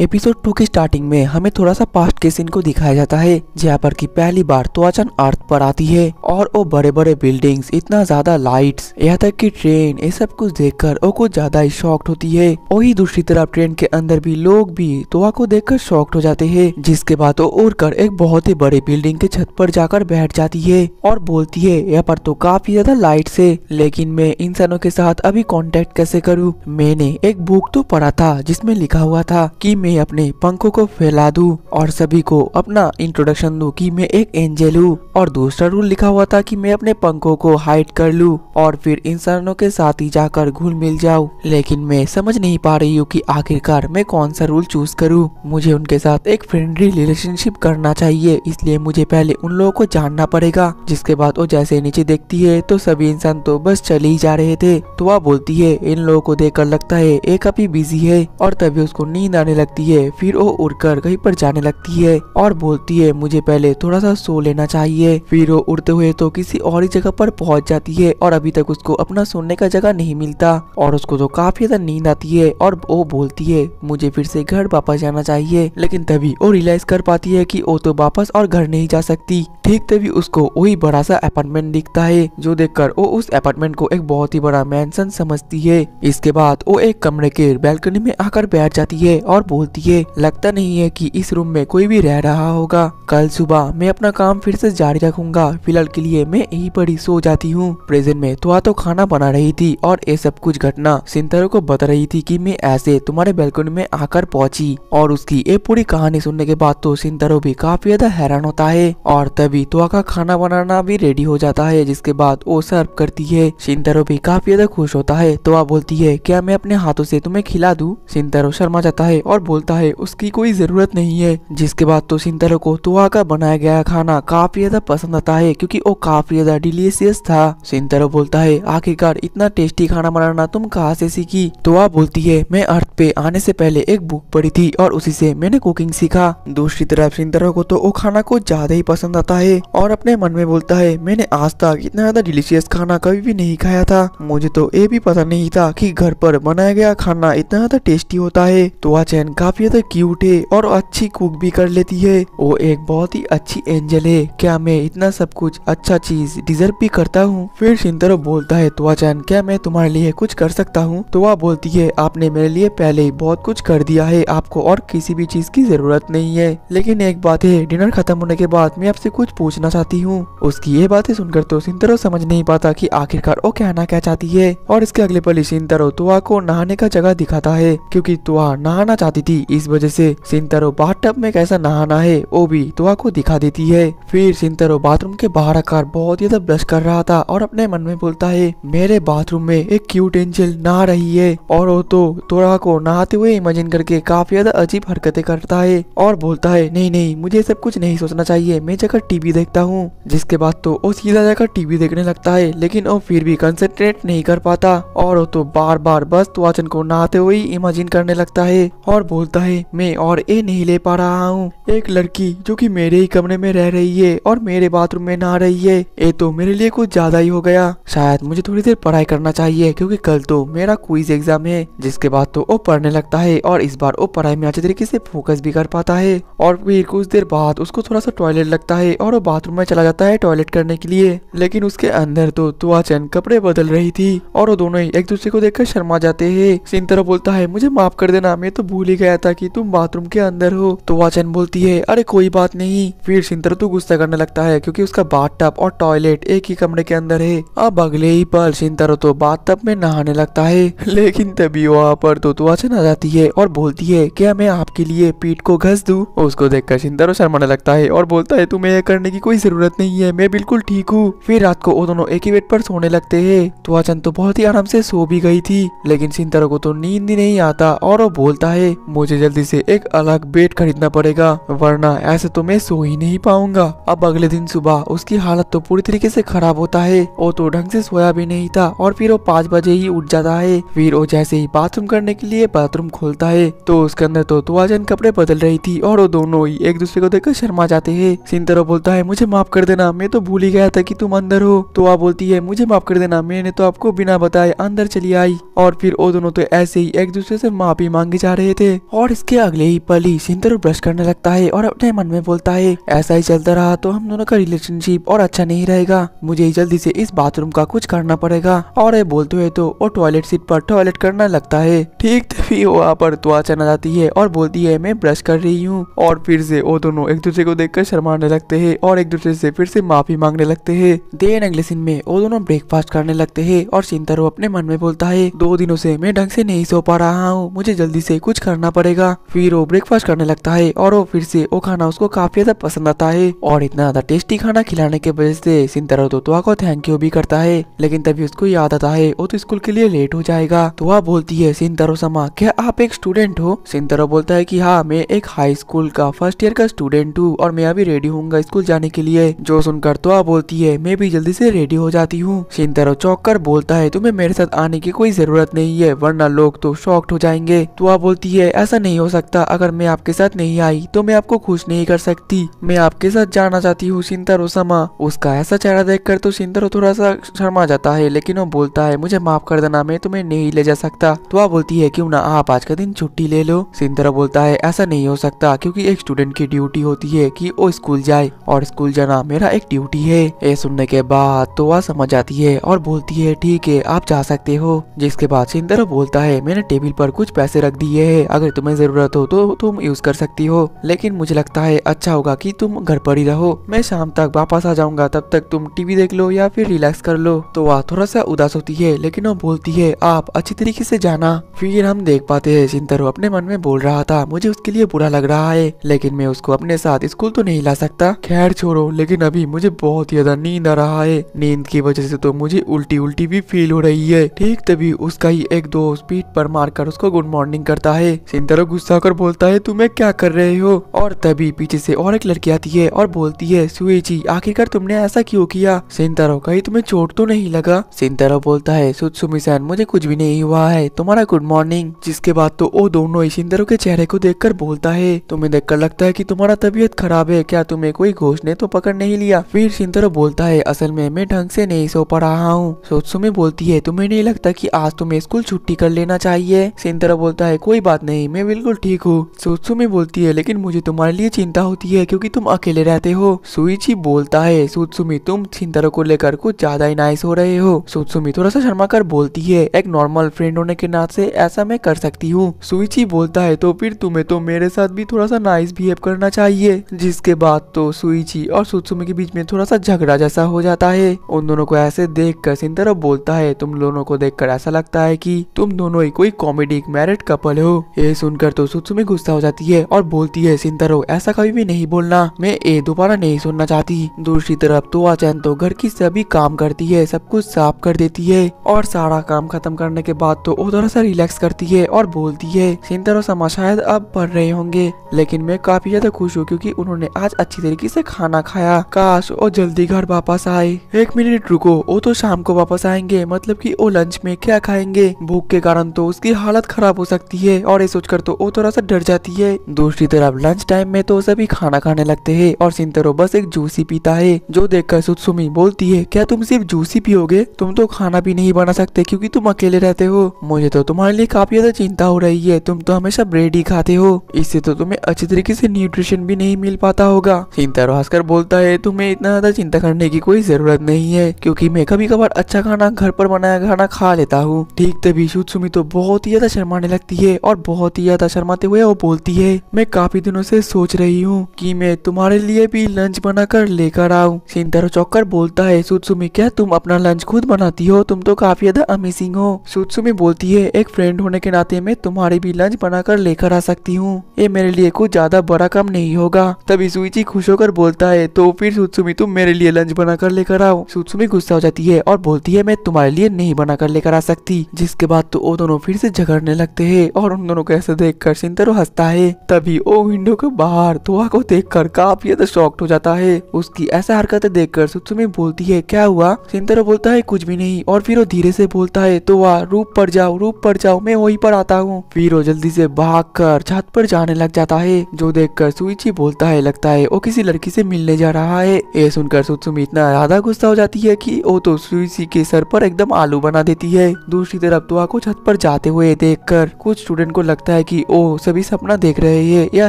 episode to के starting में हमें थोड़ा सा पास्ट के सीन को दिखाया जाता है जहाँ पर की पहली बार त्वाचन तो अर्थ पर आती है और वो बड़े बड़े बिल्डिंग्स इतना ज्यादा लाइट्स यहाँ तक कि ट्रेन ये सब कुछ देखकर वो कुछ ज्यादा ही शॉक्ट होती है वही दूसरी तरफ ट्रेन के अंदर भी लोग भी तोआ को कर शॉक्ट हो जाते है जिसके बाद वो उड़ कर एक बहुत ही बड़े बिल्डिंग के छत पर जाकर बैठ जाती है और बोलती है यहाँ पर तो काफी ज्यादा लाइट है लेकिन मैं इंसानों के साथ अभी कॉन्टेक्ट कैसे करूँ मैंने एक बुक तो पढ़ा था जिसमे लिखा हुआ था की मैं अपने पंखों को फैला दूं और सभी को अपना इंट्रोडक्शन दूं कि मैं एक एंजल हूँ और दूसरा रूल लिखा हुआ था कि मैं अपने पंखों को हाइड कर लूँ और फिर इंसानों के साथ ही जाकर घुल मिल जाऊं लेकिन मैं समझ नहीं पा रही हूँ कि आखिरकार मैं कौन सा रूल चूज करूँ मुझे उनके साथ एक फ्रेंडली रिलेशनशिप करना चाहिए इसलिए मुझे पहले उन लोगों को जानना पड़ेगा जिसके बाद वो जैसे नीचे देखती है तो सभी इंसान तो बस चले ही जा रहे थे तो वह बोलती है इन लोगों को कर लगता है एक अभी बिजी है और तभी उसको नींद आने लगती लगती है फिर वो उड़कर कहीं पर जाने लगती है और बोलती है मुझे पहले थोड़ा सा सो लेना चाहिए फिर वो उड़ते हुए तो किसी और ही जगह पर पहुंच जाती है और अभी तक उसको अपना सोने का जगह नहीं मिलता और उसको तो काफी ज्यादा नींद आती है और वो बोलती है मुझे फिर से घर वापस जाना चाहिए लेकिन तभी वो रियलाइज कर पाती है की वो तो वापस और घर नहीं जा सकती ठीक तभी उसको वही बड़ा सा अपार्टमेंट दिखता है जो देखकर वो उस अपार्टमेंट को एक बहुत ही बड़ा मैंसन समझती है इसके बाद वो एक कमरे के बैल्कनी में आकर बैठ जाती है और बोल बोलती है लगता नहीं है कि इस रूम में कोई भी रह रहा होगा कल सुबह मैं अपना काम फिर से जारी रखूंगा फिलहाल के लिए मैं यही पर ही सो जाती हूँ प्रेजेंट में तो तो खाना बना रही थी और ये सब कुछ घटना सिंतरो को बता रही थी की मैं ऐसे तुम्हारे बेलकनी में आकर पहुँची और उसकी ये पूरी कहानी सुनने के बाद तो सिंतरो भी काफी ज्यादा हैरान होता है और तभी तो का खाना बनाना भी रेडी हो जाता है जिसके बाद वो सर्व करती है सिंतरो भी काफी ज्यादा खुश होता है तो बोलती है क्या मैं अपने हाथों से तुम्हें खिला दूं सिंतरो शर्मा जाता है और बोल बोलता है उसकी कोई ज़रूरत नहीं है जिसके बाद तो सिंतरो को तुआ का बनाया गया खाना काफी ज्यादा पसंद आता है क्योंकि वो काफी ज्यादा डिलीशियस था सिंतरो बोलता है आखिरकार इतना टेस्टी खाना बनाना तुम कहाँ से सीखी तुआ बोलती है मैं अर्थ पे आने से पहले एक बुक पढ़ी थी और उसी से मैंने कुकिंग सीखा दूसरी तरफ सिंतरो को तो वो खाना को ज्यादा ही पसंद आता है और अपने मन में बोलता है मैंने आज तक इतना ज्यादा डिलीशियस खाना कभी भी नहीं खाया था मुझे तो ये भी पता नहीं था की घर पर बनाया गया खाना इतना ज्यादा टेस्टी होता है तुआ चैन का काफी ज्यादा क्यूट है और अच्छी कुक भी कर लेती है वो एक बहुत ही अच्छी एंजल है क्या मैं इतना सब कुछ अच्छा चीज डिजर्व भी करता हूँ फिर सिंतरो बोलता है तुआ चैन क्या मैं तुम्हारे लिए कुछ कर सकता हूँ तुआ बोलती है आपने मेरे लिए पहले बहुत कुछ कर दिया है आपको और किसी भी चीज की जरूरत नहीं है लेकिन एक बात है डिनर खत्म होने के बाद मैं आपसे कुछ पूछना चाहती हूँ उसकी ये बातें सुनकर तो सिंतरो समझ नहीं पाता की आखिरकार वो कहना क्या चाहती है और इसके अगले पल सिंतरो तुआ को नहाने का जगह दिखाता है क्यूँकी तुआ नहाना चाहती थी थी इस वजह से सिंतरो बाथटब में कैसा नहाना है वो भी तुआ को दिखा देती है फिर सिंतरो बाथरूम के बाहर आकर बहुत ज्यादा ब्लश कर रहा था और अपने मन में बोलता है मेरे बाथरूम में एक क्यूट एंजल नहा रही है और वो तो तुआ को नहाते हुए इमेजिन करके काफी ज्यादा अजीब हरकते करता है और बोलता है नहीं नहीं मुझे सब कुछ नहीं सोचना चाहिए मैं जाकर टीवी देखता हूँ जिसके बाद तो वो सीधा जाकर टीवी देखने लगता है लेकिन वो फिर भी कंसेंट्रेट नहीं कर पाता और वो तो बार बार बस तुआचन को नहाते हुए इमेजिन करने लगता है और बोल बोलता है मैं और ए नहीं ले पा रहा हूँ एक लड़की जो कि मेरे ही कमरे में रह रही है और मेरे बाथरूम में नहा रही है ये तो मेरे लिए कुछ ज्यादा ही हो गया शायद मुझे थोड़ी देर पढ़ाई करना चाहिए क्योंकि कल तो मेरा क्विज एग्जाम है जिसके बाद तो वो पढ़ने लगता है और इस बार वो पढ़ाई में अच्छे तरीके से फोकस भी कर पाता है और फिर कुछ देर बाद उसको थोड़ा सा टॉयलेट लगता है और वो बाथरूम में चला जाता है टॉयलेट करने के लिए लेकिन उसके अंदर तो तुआचन कपड़े बदल रही थी और वो दोनों ही एक दूसरे को देखकर शर्मा जाते हैं सिंतरा बोलता है मुझे माफ कर देना मैं तो भूल ही गया गया था कि तुम बाथरूम के अंदर हो तो वाचन बोलती है अरे कोई बात नहीं फिर तो गुस्सा करने लगता है क्योंकि उसका बाथटब और टॉयलेट एक ही कमरे के अंदर है अब अगले ही पल तो बाथटब में नहाने लगता है लेकिन तभी वहाँ पर तो वाचन आ जाती है और बोलती है क्या मैं आपके लिए पीठ को घस दू उसको देखकर सिंतर शर्माने लगता है और बोलता है तुम्हें यह करने की कोई जरूरत नहीं है मैं बिल्कुल ठीक हूँ फिर रात को वो दोनों एक ही बेड पर सोने लगते है तो वाचन तो बहुत ही आराम से सो भी गई थी लेकिन सिंतर को तो नींद ही नहीं आता और वो बोलता है मुझे जल्दी से एक अलग बेड खरीदना पड़ेगा वरना ऐसे तो मैं सो ही नहीं पाऊंगा अब अगले दिन सुबह उसकी हालत तो पूरी तरीके से खराब होता है वो तो ढंग से सोया भी नहीं था और फिर वो पाँच बजे ही उठ जाता है फिर वो जैसे ही बाथरूम करने के लिए बाथरूम खोलता है तो उसके अंदर तो तुआजन कपड़े बदल रही थी और वो दोनों ही एक दूसरे को देखकर शर्मा जाते है सिंतरो बोलता है मुझे माफ कर देना मैं तो भूल ही गया था की तुम अंदर हो तो वह बोलती है मुझे माफ कर देना मैंने तो आपको बिना बताए अंदर चली आई और फिर वो दोनों तो ऐसे ही एक दूसरे से माफी मांगे जा रहे थे और इसके अगले ही पल ही सिंदर ब्रश करने लगता है और अपने मन में बोलता है ऐसा ही चलता रहा तो हम दोनों का रिलेशनशिप और अच्छा नहीं रहेगा मुझे जल्दी से इस बाथरूम का कुछ करना पड़ेगा और ये बोलते हुए तो वो टॉयलेट सीट पर टॉयलेट करना लगता है ठीक तभी वहाँ पर तुआ चना जाती है और बोलती है मैं ब्रश कर रही हूँ और फिर से वो दोनों एक दूसरे को कर शर्माने लगते है और एक दूसरे से फिर से माफी मांगने लगते है देन अगले दिन में वो दोनों ब्रेकफास्ट करने लगते है और सिंतरो अपने मन में बोलता है दो दिनों से मैं ढंग से नहीं सो पा रहा हूँ मुझे जल्दी से कुछ करना पड़ेगा फिर वो ब्रेकफास्ट करने लगता है और वो फिर से वो खाना उसको काफी ज्यादा पसंद आता है और इतना ज्यादा टेस्टी खाना खिलाने के वजह से सिंतरा तोतवा को थैंक यू भी करता है लेकिन तभी उसको याद आता है वो तो स्कूल के लिए लेट हो जाएगा तो वह बोलती है सिंतरो समा क्या आप एक स्टूडेंट हो सिंतरो बोलता है की हाँ मैं एक हाई स्कूल का फर्स्ट ईयर का स्टूडेंट हूँ और मैं अभी रेडी हूँ स्कूल जाने के लिए जो सुनकर तो बोलती है मैं भी जल्दी से रेडी हो जाती हूँ सिंतरो चौक कर बोलता है तुम्हें मेरे साथ आने की कोई जरूरत नहीं है वरना लोग तो शॉक्ट हो जाएंगे तो बोलती है ऐसा नहीं हो सकता अगर मैं आपके साथ नहीं आई तो मैं आपको खुश नहीं कर सकती मैं आपके साथ जाना चाहती हूँ सिंतरो समा उसका ऐसा चेहरा देख तो सिंतरो थोड़ा सा शर्मा जाता है लेकिन वो बोलता है मुझे माफ कर देना मैं तुम्हें नहीं ले जा सकता तो आप बोलती है क्यूँ ना आप आज का दिन छुट्टी ले लो सिंतरा बोलता है ऐसा नहीं हो सकता क्यूँकी एक स्टूडेंट की ड्यूटी होती है की वो स्कूल जाए और स्कूल जाना मेरा एक ड्यूटी है ये सुनने के बाद तो वह समझ आती है और बोलती है ठीक है आप जा सकते हो जिसके बाद सिंदर बोलता है मैंने टेबल पर कुछ पैसे रख दिए है अगर तुम्हें ज़रूरत हो तो तुम यूज़ कर सकती हो लेकिन मुझे लगता है अच्छा होगा कि तुम घर पर ही रहो मैं शाम तक वापस आ जाऊंगा तब तक तुम टीवी देख लो या फिर रिलैक्स कर लो तो वह थोड़ा सा उदास होती है लेकिन वो बोलती है आप अच्छी तरीके से जाना फिर हम देख पाते है चिंतर अपने मन में बोल रहा था मुझे उसके लिए बुरा लग रहा है लेकिन मैं उसको अपने साथ स्कूल तो नहीं ला सकता खैर छोड़ो लेकिन अभी मुझे बहुत ज्यादा नींद आ रहा है नींद की वजह से तो मुझे उल्टी उल्टी भी फील हो रही है ठीक तभी उसका ही एक दोस्त पीठ पर मारकर उसको गुड मॉर्निंग करता है सिकंदर गुस्सा कर बोलता है तुम्हें क्या कर रहे हो और तभी पीछे से और एक लड़की आती है और बोलती है सुई जी आखिरकार तुमने ऐसा क्यों किया सिंतारो कहीं तुम्हें चोट तो नहीं लगा सिंतारो बोलता है सुत्सुमी सैन मुझे कुछ भी नहीं हुआ है तुम्हारा गुड मॉर्निंग जिसके बाद तो वो दोनों ही सिंतारो के चेहरे को देख बोलता है तुम्हें देख लगता है की तुम्हारा तबीयत खराब है क्या तुम्हें कोई घोष ने तो पकड़ नहीं लिया फिर सिंतारो बोलता है असल में मैं ढंग से नहीं सो पा रहा हूँ सोत्सुमी बोलती है तुम्हें नहीं लगता की आज तुम्हें स्कूल छुट्टी कर लेना चाहिए सिंतारो बोलता है कोई बात नहीं मैं बिल्कुल ठीक हूँ सुत्सुमे बोलती है लेकिन मुझे तुम्हारे लिए चिंता होती है क्योंकि तुम अकेले रहते हो सुइची बोलता है सुत्सुमे तुम चिंतरों को लेकर कुछ ज्यादा ही नाइस हो रहे हो सुत्सुमे थोड़ा सा शर्मा कर बोलती है एक नॉर्मल फ्रेंड होने के नाते ऐसा मैं कर सकती हूँ सुईची बोलता है तो फिर तुम्हे तो मेरे साथ भी थोड़ा सा नाइस बिहेव करना चाहिए जिसके बाद तो सुईची और सुत्सुमे के बीच में थोड़ा सा झगड़ा जैसा हो जाता है उन दोनों को ऐसे देख कर सिंतरो बोलता है तुम दोनों को कर ऐसा लगता है की तुम दोनों ही कोई कॉमेडी मैरिड कपल हो ये सुनकर तो सुत्सुमी गुस्सा हो जाती है और बोलती है सिंतरो ऐसा कभी भी नहीं बोलना मैं ये दोबारा नहीं सुनना चाहती दूसरी तरफ तो आचैन तो घर की सभी काम करती है सब कुछ साफ कर देती है और सारा काम खत्म करने के बाद तो वो थोड़ा सा रिलैक्स करती है और बोलती है सिंतरो समा शायद अब पढ़ रहे होंगे लेकिन मैं काफी ज्यादा खुश हूँ क्यूँकी उन्होंने आज अच्छी तरीके ऐसी खाना खाया काश और जल्दी घर वापस आए एक मिनट रुको वो तो शाम को वापस आएंगे मतलब की वो लंच में क्या खाएंगे भूख के कारण तो उसकी हालत खराब हो सकती है और ये सोच सोचकर तो वो थोड़ा सा डर जाती है दूसरी तरफ लंच टाइम में तो सभी खाना खाने लगते है और सिंतरो बस एक जूस ही पीता है जो कर सुतसुमी बोलती है क्या तुम सिर्फ जूस ही पियोगे तुम तो खाना भी नहीं बना सकते क्यूँकी तुम अकेले रहते हो मुझे तो तुम्हारे लिए काफी ज्यादा चिंता हो रही है तुम तो हमेशा ब्रेड ही खाते हो इससे तो तुम्हें अच्छी तरीके से न्यूट्रिशन भी नहीं मिल पाता होगा सिंतरो हंसकर बोलता है तुम्हें इतना ज्यादा चिंता करने की कोई जरूरत नहीं है क्योंकि मैं कभी कभार अच्छा खाना घर पर बनाया खाना खा लेता हूँ ठीक तभी सुमी तो बहुत ही ज्यादा शर्माने लगती है और बहुत तियाता शर्माते हुए वो बोलती है मैं काफी दिनों से सोच रही हूँ कि मैं तुम्हारे लिए भी लंच बनाकर लेकर आऊँ सिंतरो चौकर बोलता है सुतसुमी क्या तुम अपना लंच खुद बनाती हो तुम तो काफी ज्यादा अमेजिंग हो सुतसुमी बोलती है एक फ्रेंड होने के नाते मैं तुम्हारी भी लंच बनाकर लेकर आ सकती हूँ ये मेरे लिए कुछ ज्यादा बड़ा काम नहीं होगा तभी सुची खुश होकर बोलता है तो फिर सुतसुमी तुम मेरे लिए लंच बनाकर लेकर आओ सुतसुमी गुस्सा हो जाती है और बोलती है मैं तुम्हारे लिए नहीं बनाकर लेकर आ सकती जिसके बाद तो वो दोनों फिर से झगड़ने लगते है और उन दोनों के देख देखकर सिंतरो हंसता है तभी ओ विंडो के बाहर धोआ को देखकर काफी ज्यादा शॉक्ट हो जाता है उसकी ऐसा हरकत देखकर सुत्सुमी बोलती है क्या हुआ सिंतरो बोलता है कुछ भी नहीं और फिर वो धीरे से बोलता है तो वह रूप पर जाओ रूप पर जाओ मैं वही पर आता हूँ फिर वो जल्दी से भाग कर छत पर जाने लग जाता है जो कर सुइची बोलता है लगता है वो किसी लड़की से मिलने जा रहा है ये सुनकर सुत्सुमी इतना ज्यादा गुस्सा हो जाती है की वो तो सुइची के सर पर एकदम आलू बना देती है दूसरी तरफ तो को छत पर जाते हुए देखकर कुछ स्टूडेंट को लगता है है कि ओ सभी सपना देख रहे है या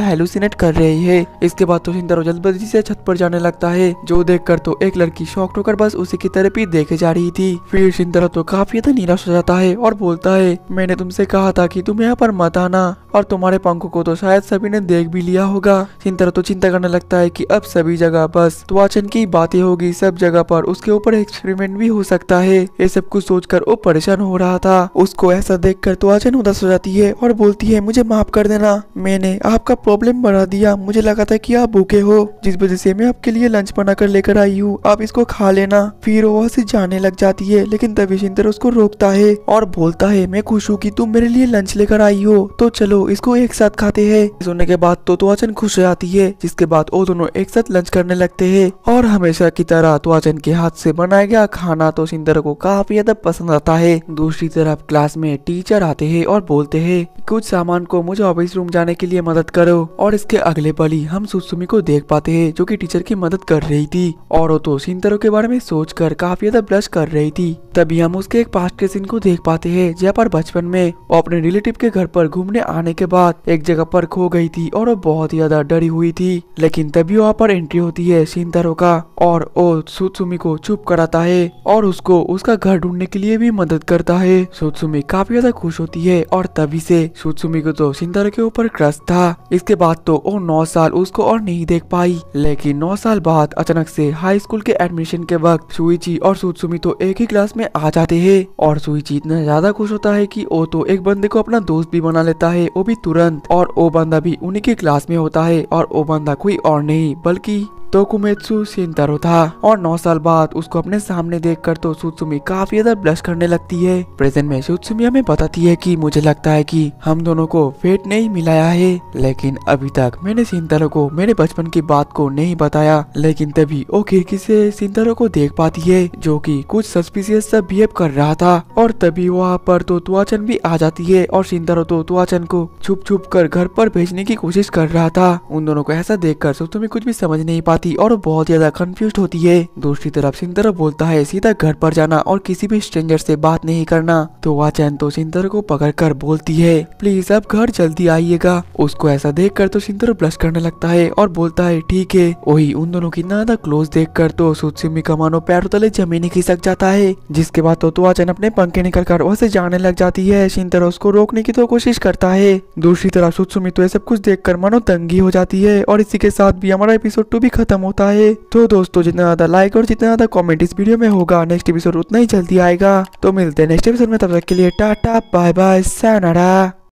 हेलुसिनेट कर रही है इसके बाद तो सिंदरो जल्दबाजी से छत पर जाने लगता है जो देखकर तो एक लड़की शॉक होकर बस उसी की तरफ ही देखे जा रही थी फिर सिंदरो तो काफी ज्यादा निराश हो जाता है और बोलता है मैंने तुमसे कहा था कि तुम यहाँ पर मत आना और तुम्हारे पंखों को तो शायद सभी ने देख भी लिया होगा सिंदरो तो चिंता करने लगता है की अब सभी जगह बस त्वाचन की बातें होगी सब जगह पर उसके ऊपर एक्सपेरिमेंट भी हो सकता है ये सब कुछ सोचकर वो परेशान हो रहा था उसको ऐसा देखकर त्वाचन उदास हो जाती है और बोलती है है मुझे माफ़ कर देना मैंने आपका प्रॉब्लम बढ़ा दिया मुझे लगा था कि आप भूखे हो जिस वजह से मैं आपके लिए लंच बना कर लेकर आई हूँ आप इसको खा लेना फिर वो वहाँ से जाने लग जाती है लेकिन दविशिंदर उसको रोकता है और बोलता है मैं खुश हूँ की तुम मेरे लिए लंच लेकर आई हो तो चलो इसको एक साथ खाते है सुनने के बाद तो त्वाचन खुश हो जाती है जिसके बाद वो दोनों एक साथ लंच करने लगते है और हमेशा की तरह त्वाचन के हाथ से बनाया गया खाना तो सिंदर को काफी ज्यादा पसंद आता है दूसरी तरफ क्लास में टीचर आते हैं और बोलते हैं कुछ सामान सामान को मुझे ऑफिस रूम जाने के लिए मदद करो और इसके अगले पल ही हम सुसुमी को देख पाते हैं जो कि टीचर की मदद कर रही थी और वो तो सिंतरो के बारे में सोचकर काफी ज्यादा ब्लश कर रही थी तभी हम उसके एक पास्ट के सीन को देख पाते हैं जहाँ पर बचपन में वो अपने रिलेटिव के घर पर घूमने आने के बाद एक जगह पर खो गई थी और वो बहुत ही ज्यादा डरी हुई थी लेकिन तभी वहाँ पर एंट्री होती है सिंतरो का और वो सुतसुमी को चुप कराता है और उसको उसका घर ढूंढने के लिए भी मदद करता है सुतसुमी काफी ज्यादा खुश होती है और तभी से सुतसुमी मम्मी को तो सिंदर के ऊपर क्रश था इसके बाद तो वो नौ साल उसको और नहीं देख पाई लेकिन नौ साल बाद अचानक से हाई स्कूल के एडमिशन के वक्त सुईची और सुतसुमी तो एक ही क्लास में आ जाते हैं और सुईची इतना ज्यादा खुश होता है कि वो तो एक बंदे को अपना दोस्त भी बना लेता है वो भी तुरंत और वो बंदा भी उन्हीं के क्लास में होता है और वो बंदा कोई और नहीं बल्कि तो कुमेत्सु सिंतारो था और 9 साल बाद उसको अपने सामने देखकर तो सुत्सुमी काफी ज्यादा ब्लश करने लगती है प्रेजेंट में सुत्सुमी हमें बताती है कि मुझे लगता है कि हम दोनों को फेट नहीं मिलाया है लेकिन अभी तक मैंने सिंतारो को मेरे बचपन की बात को नहीं बताया लेकिन तभी वो खिड़की से सिंतारो को देख पाती है जो कि कुछ सस्पिशियस सा बिहेव कर रहा था और तभी वहाँ पर तो तुआचन भी आ जाती है और सिंतारो तो तुआचन को छुप छुप कर घर पर भेजने की कोशिश कर रहा था उन दोनों को ऐसा देख कर सुत्सुमी कुछ भी समझ नहीं पाती आती और बहुत ज्यादा कंफ्यूज होती है दूसरी तरफ सिंदर बोलता है सीधा घर पर जाना और किसी भी स्ट्रेंजर से बात नहीं करना तो चैन तो सिंदर को पकड़ कर बोलती है प्लीज अब घर जल्दी आइएगा उसको ऐसा देख कर तो सिंदर ब्लश करने लगता है और बोलता है ठीक है वही उन दोनों की नादा क्लोज देख कर तो सुत्सिमी का मानो पैरों तले जमीन खिसक जाता है जिसके बाद तो वाचन अपने पंखे निकल कर वहाँ जाने लग जाती है सिंदर उसको रोकने की तो कोशिश करता है दूसरी तरफ सुत्सुमी तो ये सब कुछ देख कर तंगी हो जाती है और इसी के साथ भी हमारा एपिसोड टू भी खत्म खत्म होता है तो दोस्तों जितना ज्यादा लाइक और जितना ज्यादा कॉमेंट इस वीडियो में होगा नेक्स्ट एपिसोड उतना ही जल्दी आएगा तो मिलते हैं नेक्स्ट एपिसोड में तब तक के लिए टाटा बाय बाय सैनरा